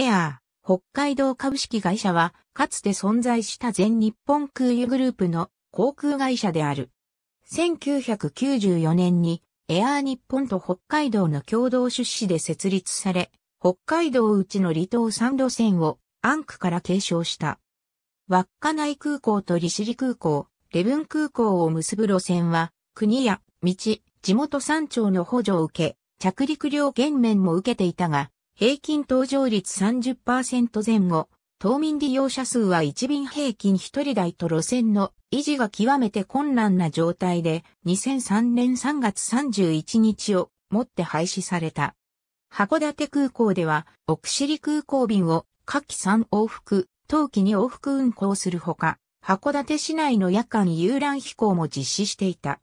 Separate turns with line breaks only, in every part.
エアー、北海道株式会社は、かつて存在した全日本空輸グループの航空会社である。1994年に、エアー日本と北海道の共同出資で設立され、北海道うちの離島3路線をアンクから継承した。稚内空港と利尻空港、レブン空港を結ぶ路線は、国や道、地元山頂の補助を受け、着陸料減免も受けていたが、平均搭乗率30%前後、島民利用者数は1便平均1人台と路線の維持が極めて困難な状態で2003年3月31日をもって廃止された。函館空港では奥尻空港便を夏季3往復、冬季2往復運航するほか、函館市内の夜間遊覧飛行も実施していた。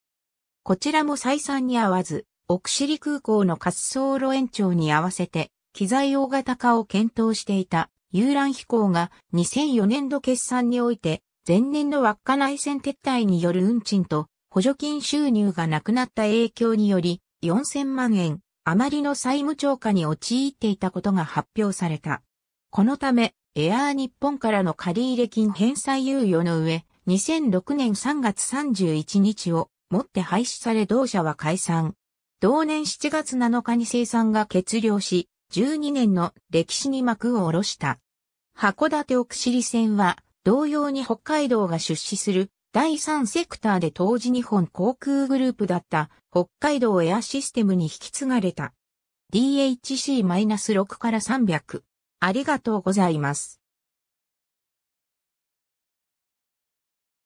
こちらも採算に合わず、奥尻空港の滑走路延長に合わせて機材大型化を検討していた遊覧飛行が2004年度決算において前年の稚内線撤退による運賃と補助金収入がなくなった影響により4000万円余りの債務超過に陥っていたことが発表された。このため、エアー日本からの借入金返済猶予の上、2006年3月31日をもって廃止され同社は解散。同年7月7日に生産が決了し、12年の歴史に幕を下ろした。函館奥尻線は、同様に北海道が出資する第3セクターで当時日本航空グループだった北海道エアシステムに引き継がれた。DHC-6 から300。
ありがとうございます。